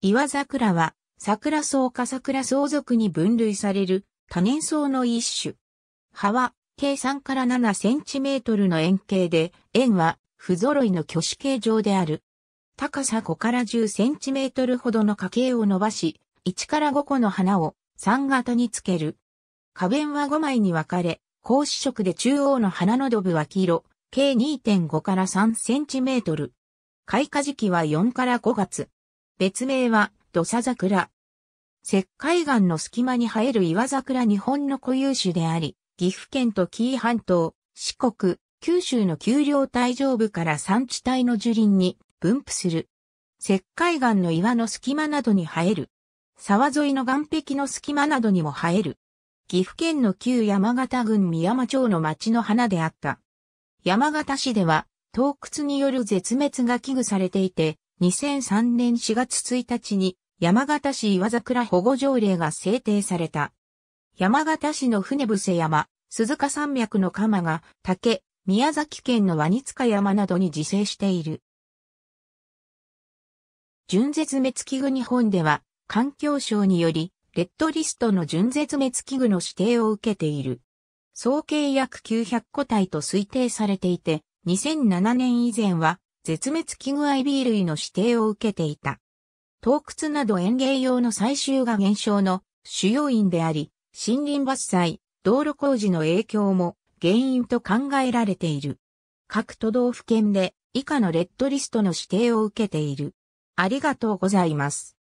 岩桜は、桜草か桜草属に分類される多年草の一種。葉は、計3から7センチメートルの円形で、円は不揃いの挙手形状である。高さ5から10センチメートルほどの花茎を伸ばし、1から5個の花を3型につける。花弁は5枚に分かれ、高子色で中央の花のドブは黄色、計2.5から3センチメートル。開花時期は4から5月。別名は、土佐桜。石灰岩の隙間に生える岩桜日本の固有種であり、岐阜県と紀伊半島、四国、九州の丘陵帯上部から山地帯の樹林に分布する。石灰岩の岩の隙間などに生える。沢沿いの岩壁の隙間などにも生える。岐阜県の旧山形郡三山町の町の花であった。山形市では、洞窟による絶滅が危惧されていて、2003年4月1日に山形市岩桜保護条例が制定された。山形市の船伏山、鈴鹿山脈の鎌が竹、宮崎県のワニツカ山などに自生している。純絶滅危惧日本では、環境省により、レッドリストの純絶滅危惧の指定を受けている。総計約900個体と推定されていて、2007年以前は絶滅危惧 IB 類の指定を受けていた。洞窟など園芸用の採集が減少の主要因であり、森林伐採、道路工事の影響も原因と考えられている。各都道府県で以下のレッドリストの指定を受けている。ありがとうございます。